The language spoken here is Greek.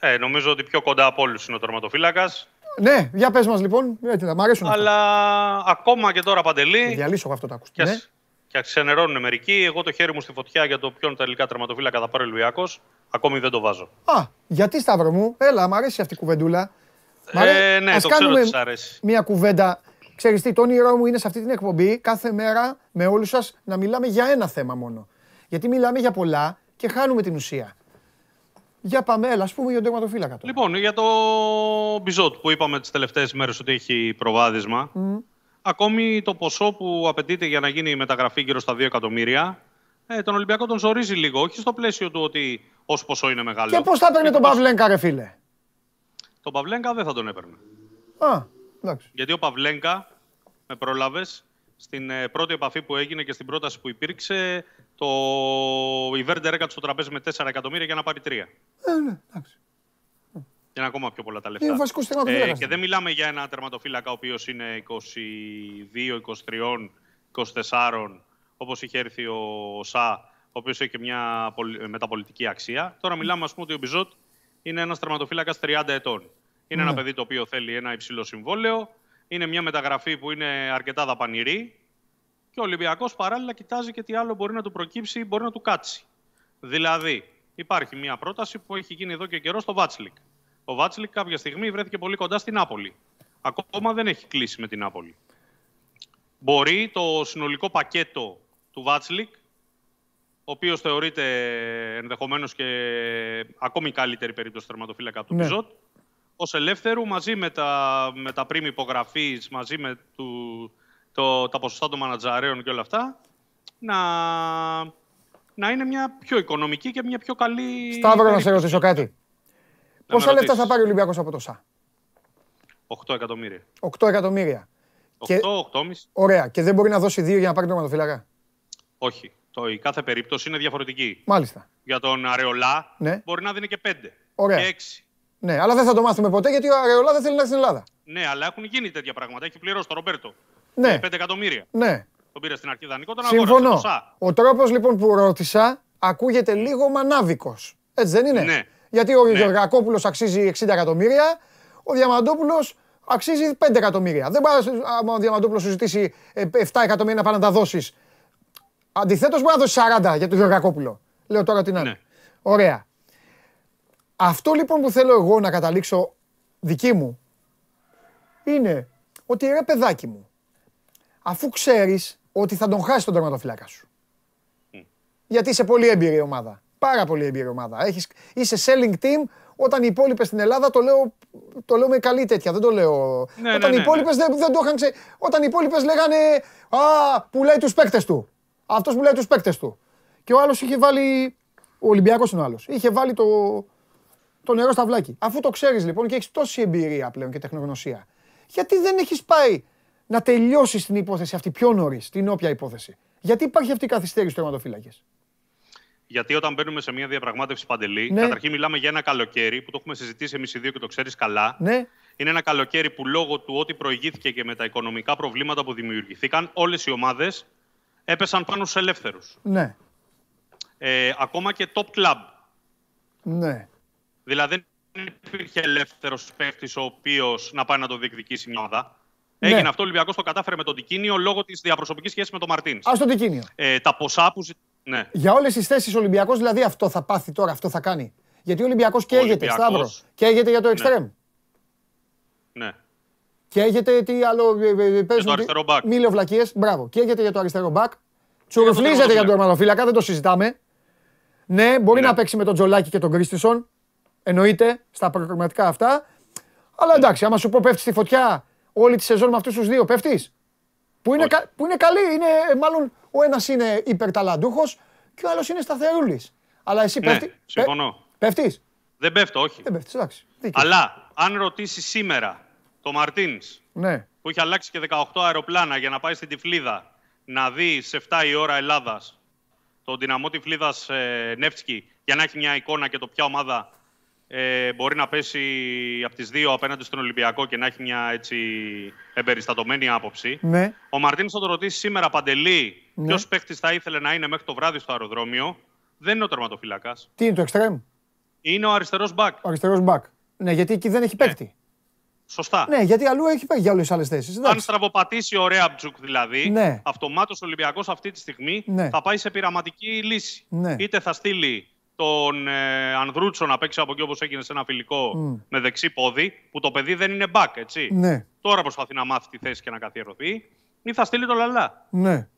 Ε, νομίζω ότι πιο κοντά από όλους είναι ο τερματοφύλακας. Ναι, για πες μας λοιπόν. Έτσι, θα μ' αρέσουν. Αλλά αυτά. ακόμα και τώρα παντελή. Διαλύσω αυτό το ακουστικό. Και, ναι. και ξενερώνουν μερικοί. Εγώ το χέρι μου στη φωτιά για το ποιον τελικά τερματοφύλακα θα πάρει ο Λουιάκο. Ακόμη δεν το βάζω. Α, γιατί Σταύρο μου, έλα, μ' αρέσει αυτή η κουβεντούλα. Ναι, Ε, ναι, Ας το κάνουμε ξέρω αρέσει. Μια κουβέντα. Ξέρεις τι, το όνειρό μου είναι σε αυτή την εκπομπή κάθε μέρα με όλους σας να μιλάμε για ένα θέμα μόνο. Γιατί μιλάμε για πολλά και χάνουμε την ουσία. Για πάμε, έλα, ας πούμε για τον τερματοφύλακα. Τώρα. Λοιπόν, για το Μπιζότ που είπαμε τις τελευταίες μέρες ότι έχει προβάδισμα. Ακόμη το ποσό που απαιτείται για να γίνει η μεταγραφή γύρω στα 2 εκατομμύρια. Ε, τον Ολυμπιακό τον ζορίζει λίγο. Όχι στο πλαίσιο του ότι ως ποσό είναι μεγάλο. Και πώς θα έπαιρνε ε, τον Παυλέγκα, ρε φίλε. Τον Παυλέγκα δεν θα τον έπαιρνε. Α, εντάξει. Γιατί ο Παυλέγκα, με πρόλαβες, στην ε, πρώτη επαφή που έγινε και στην πρόταση που υπήρξε, το... η Βέρντερ έκατσε στο τραπέζι με 4 εκατομμύρια για να πάρει 3. Ε, ναι, εντάξει. Είναι ακόμα πιο πολλά τα λεφτά. Είναι ε, ε και δεν μιλάμε για ένα τερματοφύλακα ο οποίος είναι 22, 23, 24, όπως είχε έρθει ο Σα, ο οποίος έχει και μια μεταπολιτική αξία. Τώρα μιλάμε, ας πούμε, ότι ο Μπιζότ είναι ένας τερματοφύλακας 30 ετών. Είναι ναι. ένα παιδί το οποίο θέλει ένα υψηλό συμβόλαιο είναι μια μεταγραφή που είναι αρκετά δαπανηρή και ο Ολυμπιακός παράλληλα κοιτάζει και τι άλλο μπορεί να του προκύψει ή μπορεί να του κάτσει. Δηλαδή, υπάρχει μια πρόταση που έχει γίνει εδώ και καιρό στο Βάτσλικ. Ο Βάτσλικ κάποια στιγμή βρέθηκε πολύ κοντά στην Νάπολη. Ακόμα δεν έχει κλείσει με την Νάπολη. Μπορεί το συνολικό πακέτο του Βάτσλικ, ο οποίος θεωρείται ενδεχομένως και ακόμη καλύτερη περίπτωση τερματοφύλακα από τον ναι. Πιζότ, Ως ελεύθερου μαζί με τα, με τα πρίμη υπογραφής, μαζί με του, το, τα ποσοστά των μανατζαρέων και όλα αυτά, να, να είναι μια πιο οικονομική και μια πιο καλή... Σταύρο, να σε ρωτήσω κάτι. Να Πόσα λεφτά θα πάρει ο Ολυμπιακός από το ΣΑ? 8 εκατομμύρια. 8 εκατομμύρια. 8, και... 8,5. Ωραία. Και δεν μπορεί να δώσει 2 για να πάρει τερματοφύλακα. Όχι. Το, η κάθε περίπτωση είναι διαφορετική. Μάλιστα. Για τον Αρεολά ναι. μπορεί να δίνει και 5. Ωραία. Και 6. Ναι, αλλά δεν θα το μάθουμε ποτέ γιατί ο Αρεολά δεν θέλει να έρθει στην Ελλάδα. Ναι, αλλά έχουν γίνει τέτοια πράγματα. Έχει πληρώσει τον Ρομπέρτο. Ναι. 5 ε, εκατομμύρια. Ναι. Τον πήρε στην αρχή δανεικό, τον Συμφωνώ. ο τρόπος λοιπόν που ρώτησα ακούγεται λίγο μανάβικος. Έτσι δεν είναι. Ναι. Γιατί ο ναι. Γεωργακόπουλος αξίζει 60 εκατομμύρια, ο Διαμαντόπουλος αξίζει 5 εκατομμύρια. Δεν πα, άμα ο Διαμαντόπουλος σου ζητήσει 7 ε, εκατομμύρια να πάνε να τα δώσεις. Αντιθέτως, μπορεί να δώσεις 40 για τον Γεωργακόπουλο. Λέω τώρα την άλλη. Ναι. Ωραία. Αυτό λοιπόν που θέλω εγώ να καταλήξω δική μου είναι ότι ρε παιδάκι μου, αφού ξέρεις ότι θα τον χάσεις τον τερματοφυλάκα σου. Γιατί είσαι πολύ έμπειρη ομάδα. Πάρα πολύ έμπειρη ομάδα. Έχεις, είσαι selling team όταν οι υπόλοιπες στην Ελλάδα το λέω, το λέω με καλή τέτοια. Δεν το λέω. Ναι, ναι, όταν οι ναι, υπόλοιπες δεν, το είχαν ξε... Όταν οι υπόλοιπες λέγανε Α, πουλάει τους παίκτες του. Αυτός πουλάει τους παίκτες του. Και ο άλλος είχε βάλει. Ο Ολυμπιακός είναι ο άλλος. Είχε βάλει το, το νερό στα βλάκι. Αφού το ξέρεις λοιπόν και έχεις τόση εμπειρία πλέον και τεχνογνωσία, γιατί δεν έχεις πάει να τελειώσεις την υπόθεση αυτή πιο νωρίς, την όποια υπόθεση. Γιατί υπάρχει αυτή η καθυστέρηση του θεματοφύλακε. Γιατί όταν μπαίνουμε σε μια διαπραγμάτευση παντελή, ναι. καταρχήν μιλάμε για ένα καλοκαίρι που το έχουμε συζητήσει εμείς οι δύο και το ξέρεις καλά. Ναι. Είναι ένα καλοκαίρι που λόγω του ότι προηγήθηκε και με τα οικονομικά προβλήματα που δημιουργηθήκαν, όλες οι ομάδες έπεσαν πάνω στους ελεύθερους. Ναι. Ε, ακόμα και top club. Ναι. Δηλαδή δεν υπήρχε ελεύθερος παίκτης ο οποίος να πάει να το διεκδικήσει μια ομάδα. Ναι. Έγινε αυτό. Ο Ολυμπιακός το κατάφερε με τον Τικίνιο λόγω της διαπροσωπικής σχέσης με τον Μαρτίν. Ας τον Τικίνιο. Ε, τα ποσά που. Ναι. Για όλες τις θέσεις ο Ολυμπιακός δηλαδή αυτό θα πάθει τώρα, αυτό θα κάνει. Γιατί ο Ολυμπιακός καίγεται, Σταύρο. Καίγεται για το εξτρέμ. Ναι. ναι. Καίγεται τι άλλο. Ε, ε, ε, Παίζει το αριστερό μπακ. Μίλιο βλακίες. Μπράβο. Καίγεται για το αριστερό μπακ. Τσουρουφλίζεται για τον Ερμανοφύλακα, δεν το συζητάμε. Ναι, μπορεί ναι. να παίξει με τον Τζολάκη και τον Κρίστισον. Εννοείται στα προγραμματικά αυτά. Αλλά εντάξει, άμα σου πω πέφτεις στη φωτιά όλη τη σεζόν με αυτούς τους δύο, πέφτεις. Που, είναι, που είναι καλή, είναι, μάλλον ο ένας είναι υπερταλαντούχος και ο άλλος είναι σταθερούλης. Αλλά εσύ ναι, Συμφωνώ. Πέφτεις. Δεν πέφτω, όχι. Δεν πέφτεις, εντάξει. Αλλά αν ρωτήσεις σήμερα το Μαρτίν ναι. που έχει αλλάξει και 18 αεροπλάνα για να πάει στην Τυφλίδα να δει σε 7 η ώρα Ελλάδας τον δυναμό Τυφλίδας ε, Νεύτσκι για να έχει μια εικόνα και το ποια ομάδα ε, μπορεί να πέσει από τις δύο απέναντι στον Ολυμπιακό και να έχει μια έτσι εμπεριστατωμένη άποψη. Ναι. Ο Μαρτίνης θα το ρωτήσει σήμερα παντελή ναι. ποιος παίκτης θα ήθελε να είναι μέχρι το βράδυ στο αεροδρόμιο. Δεν είναι ο τερματοφύλακας. Τι είναι το εξτρέμ. Είναι ο αριστερός μπακ. Ο αριστερός μπακ. Ναι, γιατί εκεί δεν έχει ναι. παίκτη. Ναι. Σωστά. Ναι, γιατί αλλού έχει παίκτη για όλες τις άλλες θέσεις. Αν στραβοπατήσει ο Ρέαμπτζουκ δηλαδή, ναι. αυτομάτως ο Ολυμπιακός αυτή τη στιγμή ναι. θα πάει σε πειραματική λύση. Ναι. Είτε θα στείλει τον ε, Ανδρούτσο να παίξει από εκεί όπως έγινε σε ένα φιλικό με δεξί πόδι, που το παιδί δεν είναι μπακ, έτσι. Ναι. Τώρα προσπαθεί να μάθει τη θέση και να καθιερωθεί, ή θα στείλει το λαλά. Ναι.